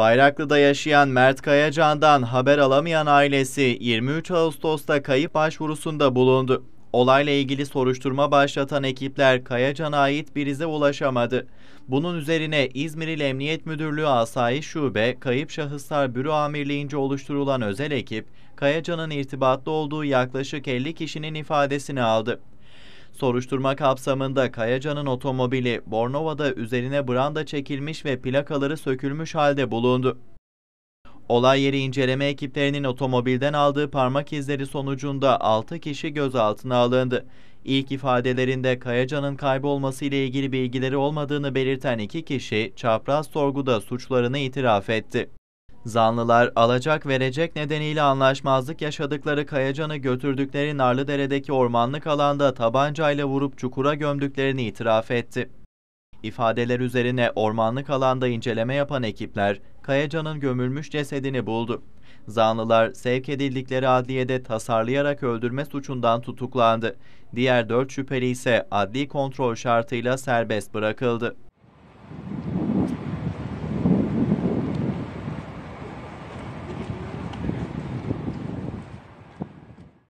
Bayraklı'da yaşayan Mert Kayacan'dan haber alamayan ailesi 23 Ağustos'ta kayıp başvurusunda bulundu. Olayla ilgili soruşturma başlatan ekipler Kayacan'a ait bir ize ulaşamadı. Bunun üzerine İzmir İl Emniyet Müdürlüğü Asayiş Şube, Kayıp Şahıslar Büro Amirliğince oluşturulan özel ekip, Kayacan'ın irtibatlı olduğu yaklaşık 50 kişinin ifadesini aldı. Soruşturma kapsamında Kayacan'ın otomobili Bornova'da üzerine branda çekilmiş ve plakaları sökülmüş halde bulundu. Olay yeri inceleme ekiplerinin otomobilden aldığı parmak izleri sonucunda 6 kişi gözaltına alındı. İlk ifadelerinde Kayacan'ın kaybolması ile ilgili bilgileri olmadığını belirten iki kişi çapraz sorguda suçlarını itiraf etti. Zanlılar alacak verecek nedeniyle anlaşmazlık yaşadıkları Kayacan'ı götürdükleri Narlıdere'deki ormanlık alanda tabancayla vurup çukura gömdüklerini itiraf etti. İfadeler üzerine ormanlık alanda inceleme yapan ekipler Kayacan'ın gömülmüş cesedini buldu. Zanlılar sevk edildikleri adliyede tasarlayarak öldürme suçundan tutuklandı. Diğer dört şüpheli ise adli kontrol şartıyla serbest bırakıldı.